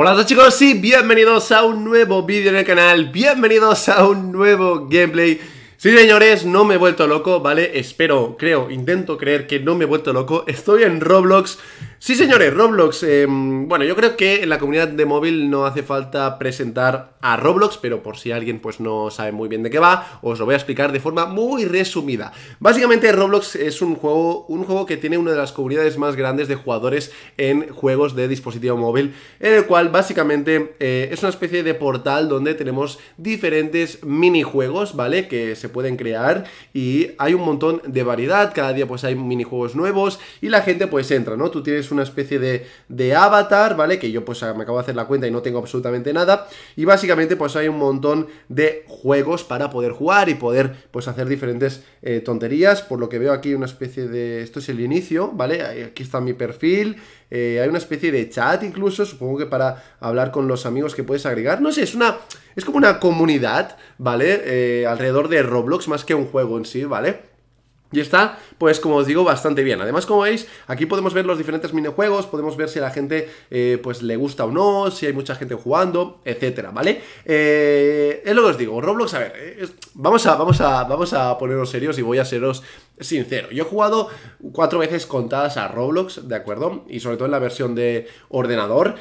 Hola a todos chicos y bienvenidos a un nuevo vídeo en el canal, bienvenidos a un nuevo gameplay Sí señores, no me he vuelto loco, ¿vale? Espero, creo, intento creer que no me he vuelto loco Estoy en Roblox Sí, señores, Roblox. Em, bueno, yo creo que en la comunidad de móvil no hace falta presentar a Roblox, pero por si alguien pues no sabe muy bien de qué va, os lo voy a explicar de forma muy resumida. Básicamente Roblox es un juego, un juego que tiene una de las comunidades más grandes de jugadores en juegos de dispositivo móvil, en el cual básicamente eh, es una especie de portal donde tenemos diferentes minijuegos, ¿vale? Que se pueden crear y hay un montón de variedad, cada día pues hay minijuegos nuevos y la gente pues entra, ¿no? Tú tienes es una especie de, de avatar, ¿vale? Que yo pues me acabo de hacer la cuenta y no tengo absolutamente nada. Y básicamente pues hay un montón de juegos para poder jugar y poder pues hacer diferentes eh, tonterías. Por lo que veo aquí una especie de... Esto es el inicio, ¿vale? Aquí está mi perfil. Eh, hay una especie de chat incluso, supongo que para hablar con los amigos que puedes agregar. No sé, es una... Es como una comunidad, ¿vale? Eh, alrededor de Roblox, más que un juego en sí, ¿vale? Y está, pues como os digo, bastante bien. Además, como veis, aquí podemos ver los diferentes minijuegos, podemos ver si a la gente eh, pues le gusta o no, si hay mucha gente jugando, etcétera, ¿vale? Eh, es lo que os digo, Roblox, a ver, eh, vamos, a, vamos, a, vamos a poneros serios y voy a seros sincero. Yo he jugado cuatro veces contadas a Roblox, ¿de acuerdo? Y sobre todo en la versión de ordenador,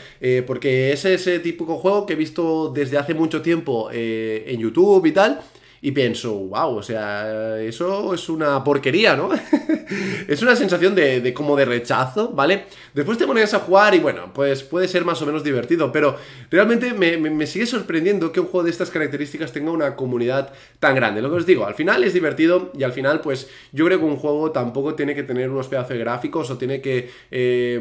porque es ese típico juego que he visto desde hace mucho tiempo en YouTube y tal, y pienso, wow, o sea, eso es una porquería, ¿no? es una sensación de, como de rechazo, ¿vale? Después te pones a jugar y bueno, pues puede ser más o menos divertido, pero realmente me, sigue sorprendiendo que un juego de estas características tenga una comunidad tan grande. Lo que os digo, al final es divertido y al final pues yo creo que un juego tampoco tiene que tener unos pedazos gráficos o tiene que eh,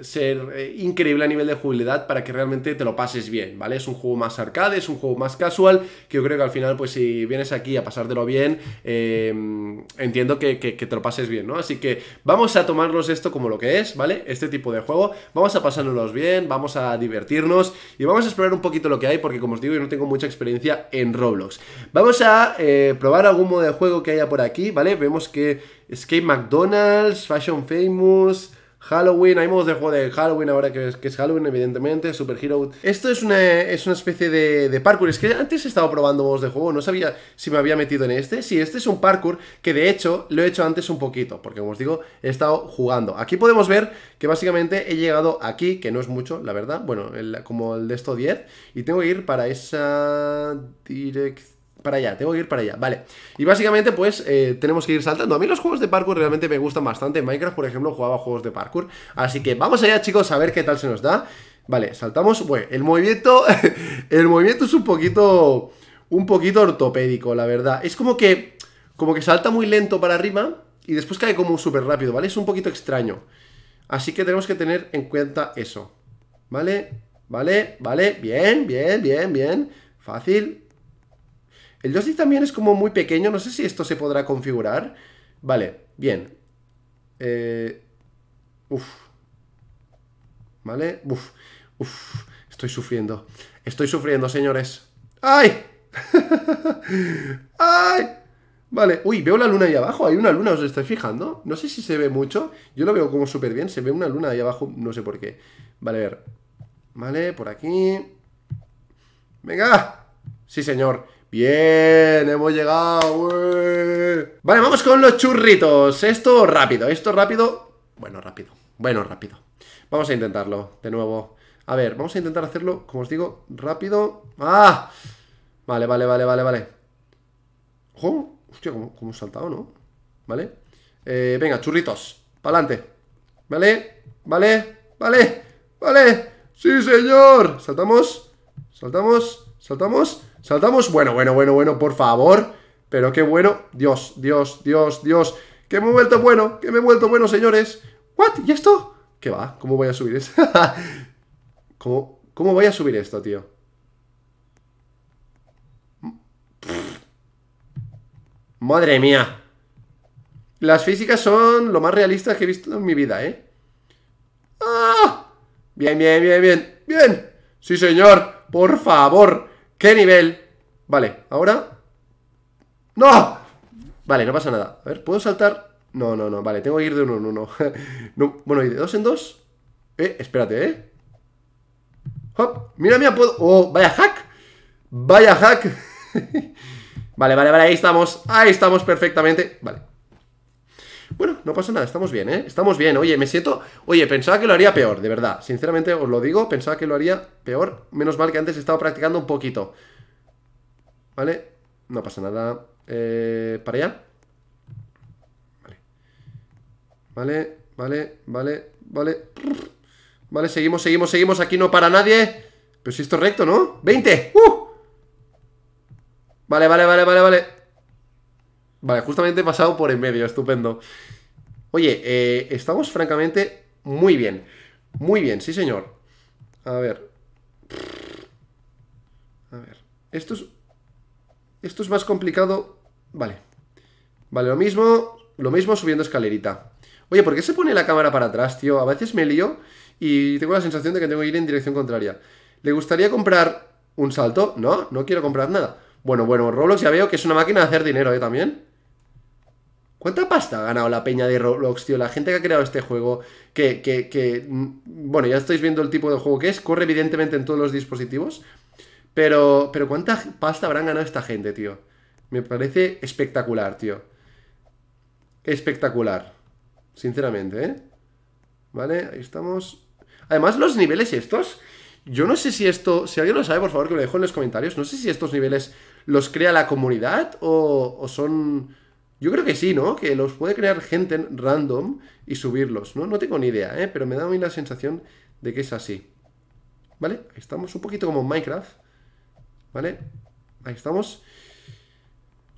ser eh, increíble a nivel de jugabilidad para que realmente te lo pases bien, ¿vale? Es un juego más arcade, es un juego más casual, que yo creo que al final pues si vienes aquí a pasártelo bien, em, entiendo que, que, te lo pases bien, ¿no? Así que vamos a tomarnos esto como lo que es, ¿vale? Este tipo de juego, vamos a pasárnoslo bien, vamos a divertirnos y vamos a explorar un poquito lo que hay, porque como os digo, yo no tengo mucha experiencia en Roblox. Vamos a eh, probar algún modo de juego que haya por aquí, ¿vale? Vemos que Escape McDonald's, Fashion Famous... Halloween, hay modos de juego de Halloween ahora que es, Halloween, evidentemente, Super Hero. Esto es una, es una especie de, de, parkour. Es que antes he estado probando modos de juego, no sabía si me había metido en este. Sí, este es un parkour que de hecho lo he hecho antes un poquito, porque como os digo, he estado jugando. Aquí podemos ver que básicamente he llegado aquí, que no es mucho, la verdad. Bueno, como el de esto 10, y tengo que ir para esa dirección para allá, tengo que ir para allá, vale. Y básicamente, pues, eh, tenemos que ir saltando. A mí los juegos de parkour realmente me gustan bastante. En Minecraft, por ejemplo, jugaba juegos de parkour. Así que vamos allá, chicos, a ver qué tal se nos da. Vale, saltamos. Bueno, el movimiento. el movimiento es un poquito. Un poquito ortopédico, la verdad. Es como que. Como que salta muy lento para arriba. Y después cae como súper rápido, ¿vale? Es un poquito extraño. Así que tenemos que tener en cuenta eso. ¿Vale? ¿Vale? ¿Vale? Bien, bien, bien, bien. Fácil, el joystick también es como muy pequeño, no sé si esto se podrá configurar. Vale, bien. Eh, uf. ¿Vale? Uf, estoy sufriendo. Estoy sufriendo, señores. ¡Ay! ¡Ay! Vale, uy, veo la luna ahí abajo, hay una luna, os estoy fijando. No sé si se ve mucho, yo lo veo como súper bien, se ve una luna ahí abajo, no sé por qué. Vale, a ver. Vale, por aquí. Venga. Sí, señor. Bien, hemos llegado. Vale, vamos con los churritos. Esto rápido, esto rápido. Bueno, rápido. Bueno, rápido. Vamos a intentarlo, de nuevo. A ver, vamos a intentar hacerlo, como os digo, rápido. ¡Ah! Vale, vale, vale, vale, vale. Hostia, como, he saltado, ¿no? Vale. Eh, venga, churritos. Pa'lante. ¿Vale? ¿Vale? ¿Vale? ¿Vale? ¡Sí, señor! ¿Saltamos? ¿Saltamos? ¿Saltamos? Saltamos, bueno, bueno, bueno, bueno, por favor. Pero qué bueno, Dios, Dios, Dios, Dios. Que me he vuelto bueno, que me he vuelto bueno, señores. ¿What? ¿Y esto? ¿Qué va? ¿Cómo voy a subir esto? ¿Cómo, ¿Cómo voy a subir esto, tío? Madre mía. Las físicas son lo más realistas que he visto en mi vida, ¿eh? ¡Ah! Bien, bien, bien, bien. Bien. Sí, señor. Por favor. ¿Qué nivel? Vale, ahora... ¡No! Vale, no pasa nada. A ver, ¿puedo saltar? No, no, no, vale, tengo que ir de uno en uno. bueno, ¿y de dos en dos? Eh, espérate, ¿eh? ¡Hop! ¡Mira, mira, puedo! ¡Oh, vaya hack! ¡Vaya hack! vale, vale, vale, ahí estamos. Ahí estamos perfectamente. Vale. Bueno, no pasa nada, estamos bien, ¿eh? Estamos bien, oye, me siento... Oye, pensaba que lo haría peor, de verdad. Sinceramente os lo digo, pensaba que lo haría peor. Menos mal que antes he estado practicando un poquito. ¿Vale? No pasa nada. Eh, ¿Para allá? Vale. Vale, vale, vale, vale. Vale, seguimos, seguimos, seguimos. Aquí no para nadie. Pero si esto es recto, ¿no? ¡20! ¡Uh! Vale, vale, vale, vale, vale. Vale, justamente he pasado por en medio, estupendo. Oye, eh, estamos francamente muy bien. Muy bien, sí señor. A ver. A ver. Esto es... Esto es más complicado... Vale. Vale, lo mismo... Lo mismo subiendo escalerita. Oye, ¿por qué se pone la cámara para atrás, tío? A veces me lío y tengo la sensación de que tengo que ir en dirección contraria. ¿Le gustaría comprar un salto? No, no quiero comprar nada. Bueno, bueno, Roblox ya veo que es una máquina de hacer dinero, ¿eh? También. ¿Cuánta pasta ha ganado la peña de Roblox, tío? La gente que ha creado este juego, que, que, que, mm, bueno, ya estáis viendo el tipo de juego que es, corre evidentemente en todos los dispositivos, pero, pero ¿cuánta pasta habrán ganado esta gente, tío? Me parece espectacular, tío. Espectacular. Sinceramente, ¿eh? Vale, ahí estamos. Además, los niveles estos, yo no sé si esto, si alguien lo sabe, por favor, que lo dejo en los comentarios, no sé si estos niveles los crea la comunidad o, o son yo creo que sí, ¿no? Que los puede crear gente random y subirlos, ¿no? No tengo ni idea, ¿eh? Pero me da a mí la sensación de que es así. ¿Vale? ahí Estamos un poquito como en Minecraft. ¿Vale? Ahí estamos.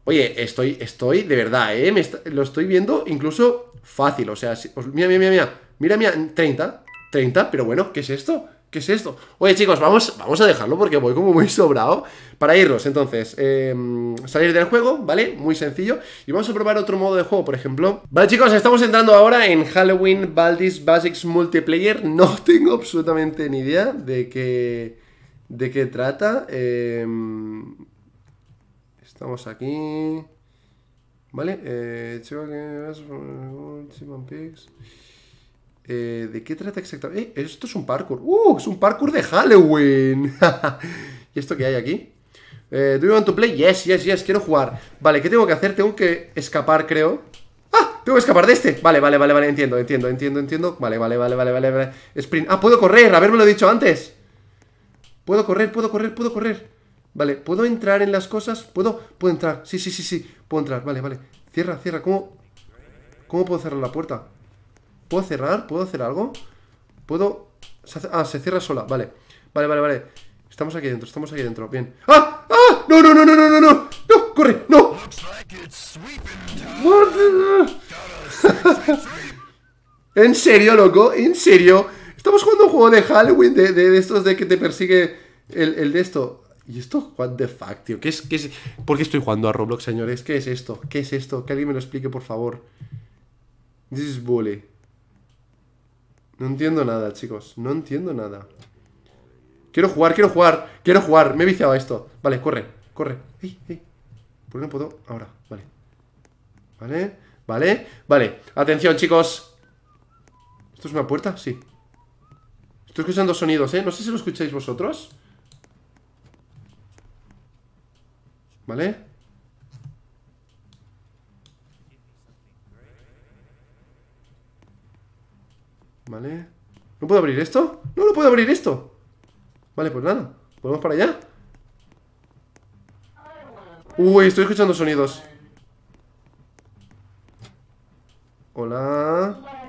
Oye, estoy, estoy, de verdad, ¿eh? lo estoy viendo incluso fácil. O sea, mira, mira, mira, mira. Mira, mira, 30. 30, pero bueno, ¿qué es esto? ¿Qué es esto? Oye, chicos, vamos, vamos a dejarlo porque voy como muy sobrado para irnos. Entonces, em, salir del juego, ¿vale? Muy sencillo. Y vamos a probar otro modo de juego, por ejemplo. Vale, chicos, estamos entrando ahora en Halloween Baldis Basics Multiplayer. No tengo absolutamente ni idea de qué, de qué trata. Em, estamos aquí. ¿Vale? Eh, eh, ¿De qué trata exactamente? Eh, esto es un parkour. ¡Uh! Es un parkour de Halloween. ¿Y esto qué hay aquí? Eh, ¿Do you want to play? Yes, yes, yes. Quiero jugar. Vale, ¿qué tengo que hacer? Tengo que escapar, creo. ¡Ah! Tengo que escapar de este. Vale, vale, vale, vale. Entiendo, entiendo, entiendo, entiendo. Vale, vale, vale, vale, vale. Sprint. Ah, puedo correr. Haberme lo dicho antes. Puedo correr, puedo correr, puedo correr. Vale, ¿puedo entrar en las cosas? ¿Puedo? Puedo entrar. Sí, sí, sí, sí. Puedo entrar. Vale, vale. Cierra, cierra. ¿Cómo? ¿Cómo puedo cerrar la puerta? ¿Puedo cerrar? ¿Puedo hacer algo? ¿Puedo...? Ah, se cierra sola, vale Vale, vale, vale Estamos aquí dentro, estamos aquí dentro, bien ¡Ah! ¡Ah! ¡No, no, no, no, no, no! ¡No! ¡No! ¡Corre! ¡No! ¿En serio, loco? ¿En serio? Estamos jugando un juego de Halloween de, de, estos de que te persigue el, el, de esto ¿Y esto? What the fuck, tío es, qué es? ¿Por qué estoy jugando a Roblox, señores? ¿Qué es esto? ¿Qué es esto? Que alguien me lo explique, por favor This is bully no entiendo nada, chicos. No entiendo nada. Quiero jugar, quiero jugar. Quiero jugar. Me he viciado a esto. Vale, corre, corre. ¿Por qué no puedo? Ahora, vale. Vale, vale, vale. Atención, chicos. ¿Esto es una puerta? Sí. Estoy escuchando sonidos, ¿eh? No sé si lo escucháis vosotros. Vale. Vale ¿No puedo abrir esto? ¡No, lo puedo abrir esto! Vale, pues nada ¿Podemos para allá? Uy, estoy escuchando sonidos Hola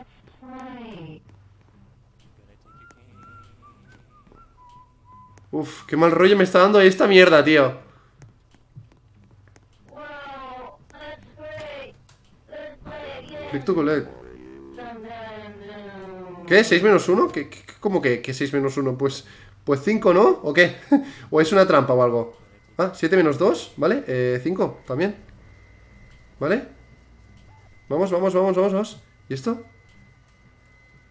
Uf, qué mal rollo me está dando esta mierda, tío Click to ¿Qué? ¿6 menos 1? cómo que, 6 menos 1? Pues, pues 5, ¿no? ¿O qué? ¿O es una trampa o algo? Ah, 7 menos 2, ¿vale? Eh, 5 también ¿Vale? Vamos, vamos, vamos, vamos, vamos ¿Y esto?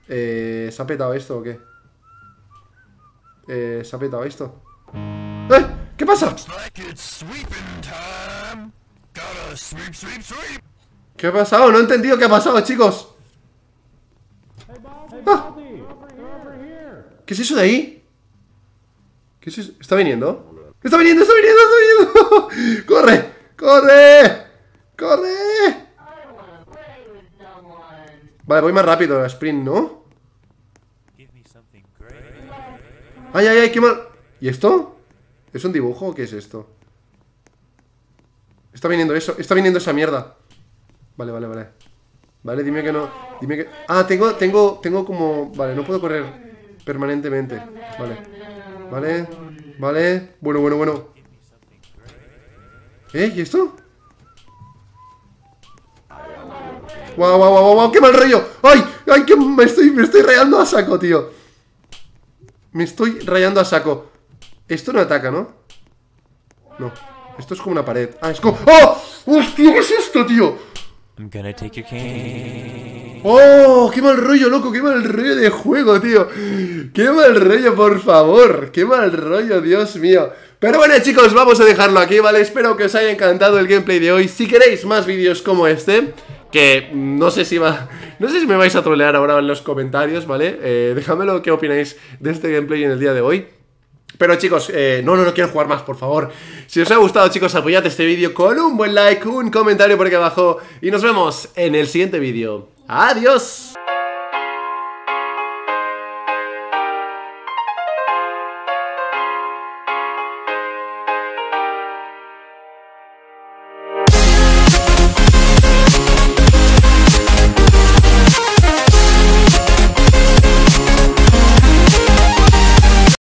Eh, ¿Se ha petado esto o qué? Eh, ¿Se ha petado esto? ¡Eh! ¿Qué pasa? ¿Qué ha pasado? No he entendido qué ha pasado, chicos ¿Qué es eso de ahí? ¿Qué es eso? ¿Está viniendo? ¡Está viniendo! ¡Está viniendo! ¡Está viniendo! ¡Corre! ¡Corre! ¡Corre! Vale, voy más rápido la sprint, ¿no? ¡Ay, ay, ay! ¡Qué mal! ¿Y esto? ¿Es un dibujo o qué es esto? Está viniendo eso, está viniendo esa mierda Vale, vale, vale Vale, dime que no, dime que... Ah, tengo, tengo, tengo como... Vale, no puedo correr Permanentemente. Vale. Vale. Vale. Bueno, bueno, bueno. ¿Eh? ¿Y esto? ¡Guau, guau, guau, guau! ¡Qué mal rollo! ¡Ay! ¡Ay, que me estoy, me estoy rayando a saco, tío! Me estoy rayando a saco. Esto no ataca, ¿no? No. Esto es como una pared. Ah, es como... ¡Oh! ¡Hostia! ¿Qué es esto, tío? ¡Oh! ¡Qué mal rollo, loco! ¡Qué mal rollo de juego, tío! ¡Qué mal rollo, por favor! ¡Qué mal rollo, Dios mío! Pero bueno chicos, vamos a dejarlo aquí, ¿vale? Espero que os haya encantado el gameplay de hoy Si queréis más vídeos como este Que no sé si va... No sé si me vais a trolear ahora en los comentarios, ¿vale? Eh, lo que opináis de este gameplay en el día de hoy pero chicos, eh, no, no, no quiero jugar más, por favor Si os ha gustado chicos, apoyad este vídeo con un buen like, un comentario por aquí abajo Y nos vemos en el siguiente vídeo Adiós.